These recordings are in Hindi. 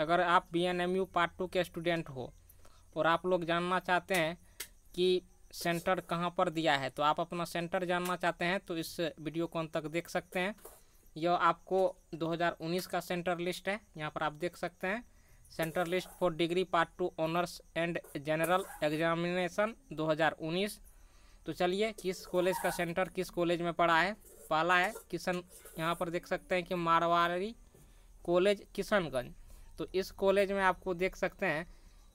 अगर आप B N M U part two के स्टूडेंट हो और आप लोग जानना चाहते हैं कि सेंटर कहाँ पर दिया है तो आप अपना सेंटर जानना चाहते हैं तो इस वीडियो को अंत तक देख सकते हैं यह आपको 2019 का सेंटर लिस्ट है यहाँ पर आप देख सकते हैं centre list for degree part two honours and general examination 2019 तो चलिए किस कॉलेज का सेंटर किस कॉलेज में पड़ा है पहला है किशन यहाँ पर देख सकते हैं कि मारवाड़ी कॉलेज किशनगंज तो इस कॉलेज में आपको देख सकते हैं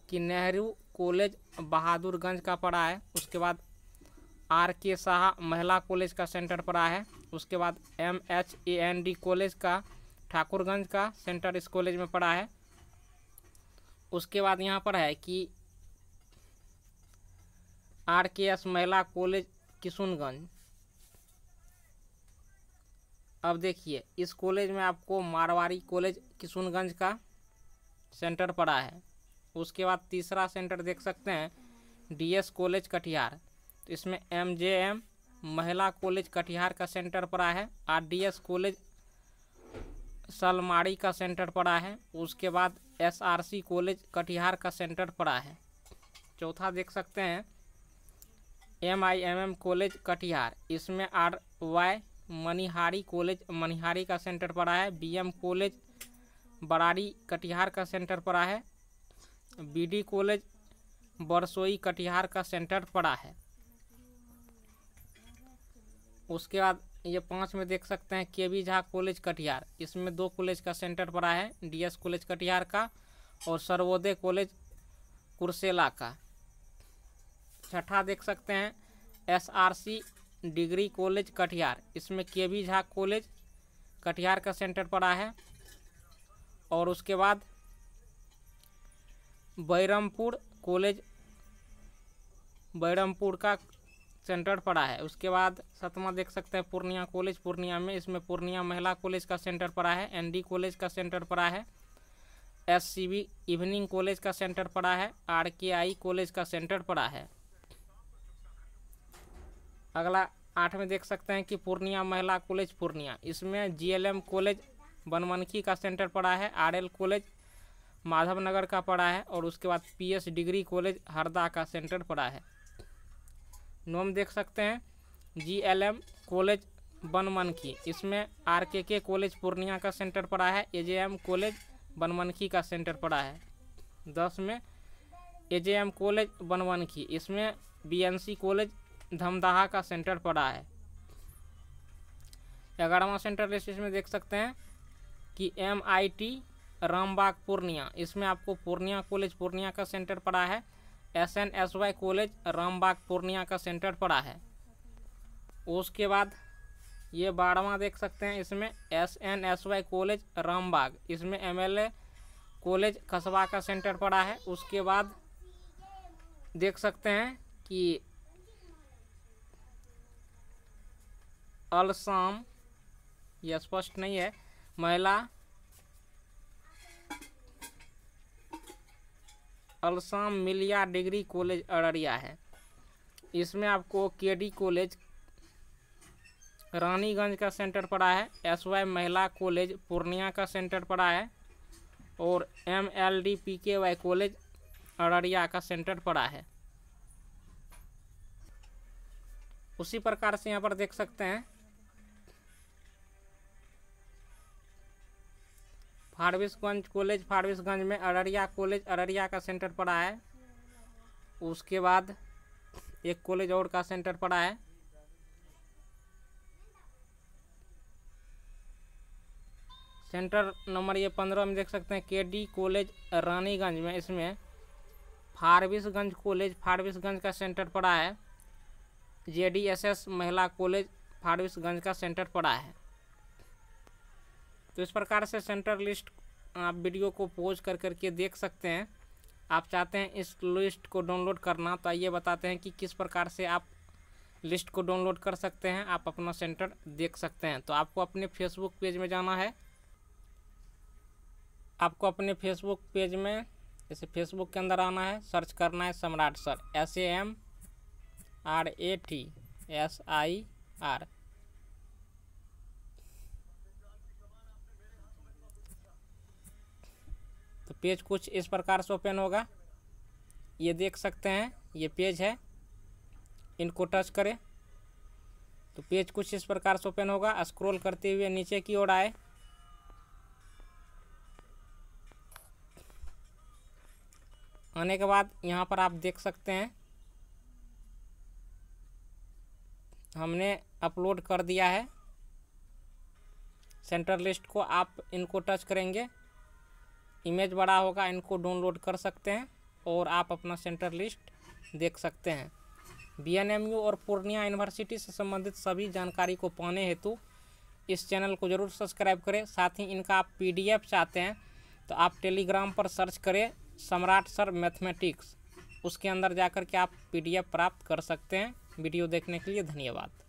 कि नेहरू कॉलेज बहादुरगंज का पड़ा है उसके बाद आर के शाह महिला कॉलेज का सेंटर पड़ा है उसके बाद M H A N D college का ठाकुरगंज का सेंटर इस कॉलेज में पड़ा है उसके बाद यहाँ पर है कि आर के एस महिला कॉलेज किशुनगंज अब देखिए इस कॉलेज में आपको मारवाड़ी कॉलेज किशुनगंज का सेंटर पड़ा है उसके बाद तीसरा सेंटर देख सकते हैं डीएस कॉलेज कटिहार तो इसमें एम जे एम महिला कॉलेज कटिहार का सेंटर पड़ा है R D S college Salmari का सेंटर पड़ा है उसके बाद S R C college Katihar का सेंटर पड़ा है चौथा देख सकते हैं M I M M college Katihar इसमें R Y Manihari college Manihari का सेंटर पड़ा है B M college Barari Katihar का सेंटर पड़ा है बीडी कॉलेज बरसोई कटिहार का सेंटर पड़ा है उसके बाद ये पाँच में देख सकते हैं के बी झा कॉलेज कटिहार इसमें दो कॉलेज का सेंटर पड़ा है डीएस कॉलेज कटिहार का और सर्वोदय कॉलेज कुरसेला का छठा देख सकते हैं एसआरसी डिग्री कॉलेज कटिहार इसमें के बी झा कॉलेज कटिहार का सेंटर पड़ा है और उसके बाद बैरमपुर कॉलेज बैरमपुर का सेंटर पड़ा है उसके बाद सतवा देख सकते हैं पूर्णिया कॉलेज पूर्णिया में इसमें पूर्णिया महिला कॉलेज का सेंटर पड़ा है एनडी कॉलेज का सेंटर पड़ा है एससीबी इवनिंग कॉलेज का सेंटर पड़ा है आरकेआई कॉलेज का सेंटर पड़ा है अगला आठ में देख सकते हैं कि पूर्णिया महिला कॉलेज पूर्णिया इसमें जीएलएम कॉलेज बनवनकी का सेंटर पड़ा है आरएल कॉलेज माधव नगर का पड़ा है और उसके बाद पीएस डिग्री कॉलेज हरदा का सेंटर पड़ा है नोम देख सकते हैं जीएलएम कॉलेज बनमनखी इसमें आरकेके कॉलेज पूर्णिया का सेंटर पड़ा है एजेएम कॉलेज बनमनखी का सेंटर पड़ा है दस में एजेएम कॉलेज बनमनखी इसमें बीएनसी कॉलेज धमदाहा का सेंटर पड़ा है ग्यारहवा सेंटर लिस्ट इसमें देख सकते हैं कि M I T Rambagh Purnia इसमें आपको पूर्णिया कॉलेज पूर्णिया का सेंटर पड़ा है S N S Y college Rambagh Purnia का सेंटर पड़ा है उसके बाद ये बारहवा देख सकते हैं इसमें S N S Y college Rambagh इसमें M L A college Kasba का सेंटर पड़ा है उसके बाद देख सकते हैं कि अलसाम यह स्पष्ट नहीं है मैला अलसाम मिलिया डिग्री कॉलेज अररिया है इसमें आपको के डी कॉलेज रानीगंज का सेंटर पड़ा है एस वाई महिला कॉलेज पूर्णिया का सेंटर पड़ा है और M L D P K Y college Araria का सेंटर पड़ा है उसी प्रकार से यहाँ पर देख सकते हैं फारबिसगंज कॉलेज फारबिसगंज में अररिया कॉलेज अररिया का सेंटर पड़ा है उसके बाद एक कॉलेज और का सेंटर पड़ा है सेंटर नंबर ये पंद्रह में देख सकते हैं के डी कॉलेज रानीगंज में इसमें फारबिसगंज कॉलेज फारबिसगंज का सेंटर पड़ा है जे डी एस एस महिला कॉलेज फारबिसगंज का सेंटर पड़ा है तो इस प्रकार से सेंटर लिस्ट आप वीडियो को पोज कर करके देख सकते हैं आप चाहते हैं इस लिस्ट को डाउनलोड करना तो आइए बताते हैं कि किस प्रकार से आप लिस्ट को डाउनलोड कर सकते हैं आप अपना सेंटर देख सकते हैं तो आपको अपने फेसबुक पेज में जाना है आपको अपने फेसबुक पेज में जैसे फेसबुक के अंदर आना है सर्च करना है Samrat sir S A M R A T S I R तो पेज कुछ इस प्रकार से ओपन होगा ये देख सकते हैं ये पेज है इनको टच करें तो पेज कुछ इस प्रकार से ओपन होगा स्क्रॉल करते हुए नीचे की ओर आए आने के बाद यहाँ पर आप देख सकते हैं हमने अपलोड कर दिया है सेंटर लिस्ट को आप इनको टच करेंगे इमेज बड़ा होगा इनको डाउनलोड कर सकते हैं और आप अपना सेंटर लिस्ट देख सकते हैं बी और पूर्णिया यूनिवर्सिटी से संबंधित सभी जानकारी को पाने हेतु इस चैनल को ज़रूर सब्सक्राइब करें साथ ही इनका आप पी चाहते हैं तो आप टेलीग्राम पर सर्च करें सम्राट सर मैथमेटिक्स उसके अंदर जाकर के आप पीडीएफ प्राप्त कर सकते हैं वीडियो देखने के लिए धन्यवाद